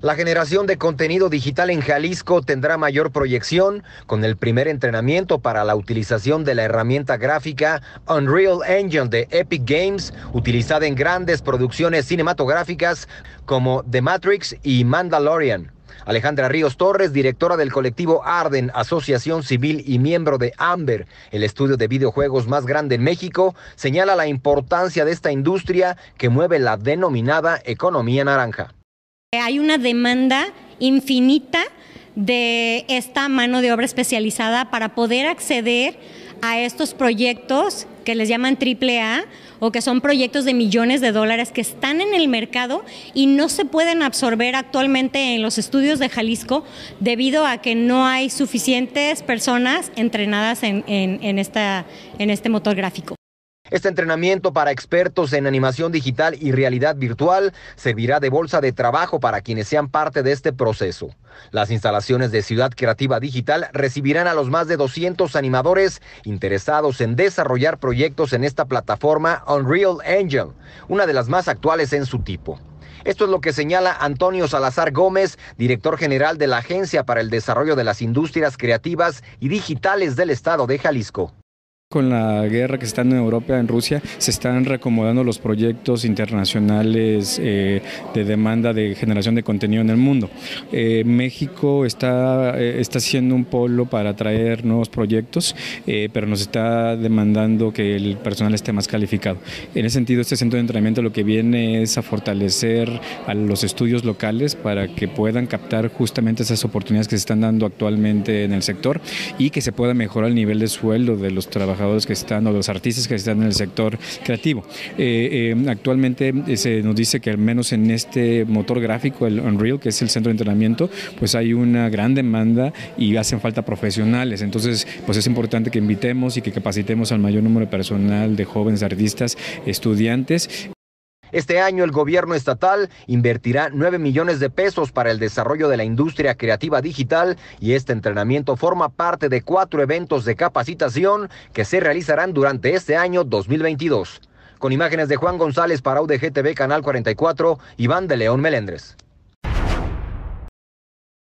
La generación de contenido digital en Jalisco tendrá mayor proyección con el primer entrenamiento para la utilización de la herramienta gráfica Unreal Engine de Epic Games, utilizada en grandes producciones cinematográficas como The Matrix y Mandalorian. Alejandra Ríos Torres, directora del colectivo Arden, Asociación Civil y miembro de Amber, el estudio de videojuegos más grande en México, señala la importancia de esta industria que mueve la denominada economía naranja. Hay una demanda infinita de esta mano de obra especializada para poder acceder a estos proyectos que les llaman triple A o que son proyectos de millones de dólares que están en el mercado y no se pueden absorber actualmente en los estudios de Jalisco debido a que no hay suficientes personas entrenadas en, en este motor gráfico. Este entrenamiento para expertos en animación digital y realidad virtual servirá de bolsa de trabajo para quienes sean parte de este proceso. Las instalaciones de Ciudad Creativa Digital recibirán a los más de 200 animadores interesados en desarrollar proyectos en esta plataforma Unreal Engine, una de las más actuales en su tipo. Esto es lo que señala Antonio Salazar Gómez, director general de la Agencia para el Desarrollo de las Industrias Creativas y Digitales del Estado de Jalisco. Con la guerra que está en Europa, en Rusia, se están reacomodando los proyectos internacionales eh, de demanda de generación de contenido en el mundo. Eh, México está, eh, está siendo un polo para atraer nuevos proyectos, pero nos está demandando que el personal esté más calificado. En ese sentido, este centro de entrenamiento lo que viene es a fortalecer a los estudios locales para que puedan captar justamente esas oportunidades que se están dando actualmente en el sector y que se pueda mejorar el nivel de sueldo de los trabajadores que están o los artistas que están en el sector creativo. Eh, eh, actualmente eh, se nos dice que al menos en este motor gráfico, el Unreal, que es el centro de entrenamiento, pues hay una gran demanda y hacen falta profesionales. Entonces, pues es importante que invitemos y que capacitemos al mayor número de personal, de jóvenes artistas, estudiantes. Este año el gobierno estatal invertirá 9 millones de pesos para el desarrollo de la industria creativa digital y este entrenamiento forma parte de cuatro eventos de capacitación que se realizarán durante este año 2022. Con imágenes de Juan González para UDGTV Canal 44, Iván de León Melendres.